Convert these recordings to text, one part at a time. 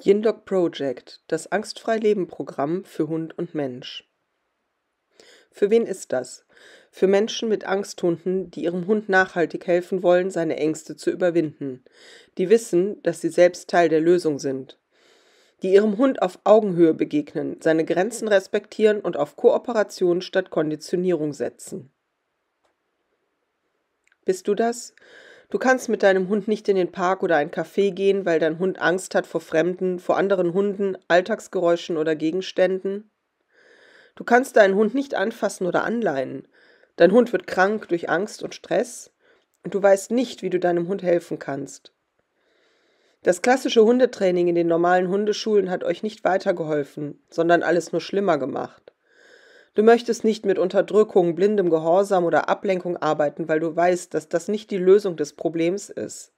Yinlog Project, das Angstfrei Leben Programm für Hund und Mensch. Für wen ist das? Für Menschen mit Angsthunden, die ihrem Hund nachhaltig helfen wollen, seine Ängste zu überwinden, die wissen, dass sie selbst Teil der Lösung sind, die ihrem Hund auf Augenhöhe begegnen, seine Grenzen respektieren und auf Kooperation statt Konditionierung setzen. Bist du das? Du kannst mit deinem Hund nicht in den Park oder ein Café gehen, weil dein Hund Angst hat vor Fremden, vor anderen Hunden, Alltagsgeräuschen oder Gegenständen. Du kannst deinen Hund nicht anfassen oder anleinen. Dein Hund wird krank durch Angst und Stress und du weißt nicht, wie du deinem Hund helfen kannst. Das klassische Hundetraining in den normalen Hundeschulen hat euch nicht weitergeholfen, sondern alles nur schlimmer gemacht. Du möchtest nicht mit Unterdrückung, blindem Gehorsam oder Ablenkung arbeiten, weil du weißt, dass das nicht die Lösung des Problems ist.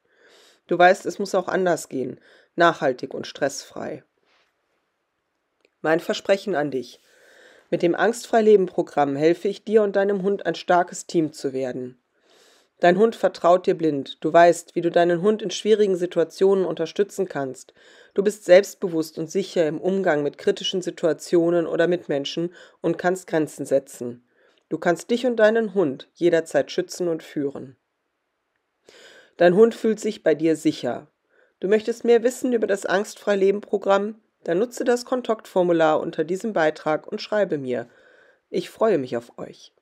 Du weißt, es muss auch anders gehen, nachhaltig und stressfrei. Mein Versprechen an dich. Mit dem Angstfrei Leben Programm helfe ich dir und deinem Hund ein starkes Team zu werden. Dein Hund vertraut dir blind. Du weißt, wie du deinen Hund in schwierigen Situationen unterstützen kannst. Du bist selbstbewusst und sicher im Umgang mit kritischen Situationen oder Mitmenschen und kannst Grenzen setzen. Du kannst dich und deinen Hund jederzeit schützen und führen. Dein Hund fühlt sich bei dir sicher. Du möchtest mehr wissen über das Angstfrei Leben Programm? Dann nutze das Kontaktformular unter diesem Beitrag und schreibe mir. Ich freue mich auf euch.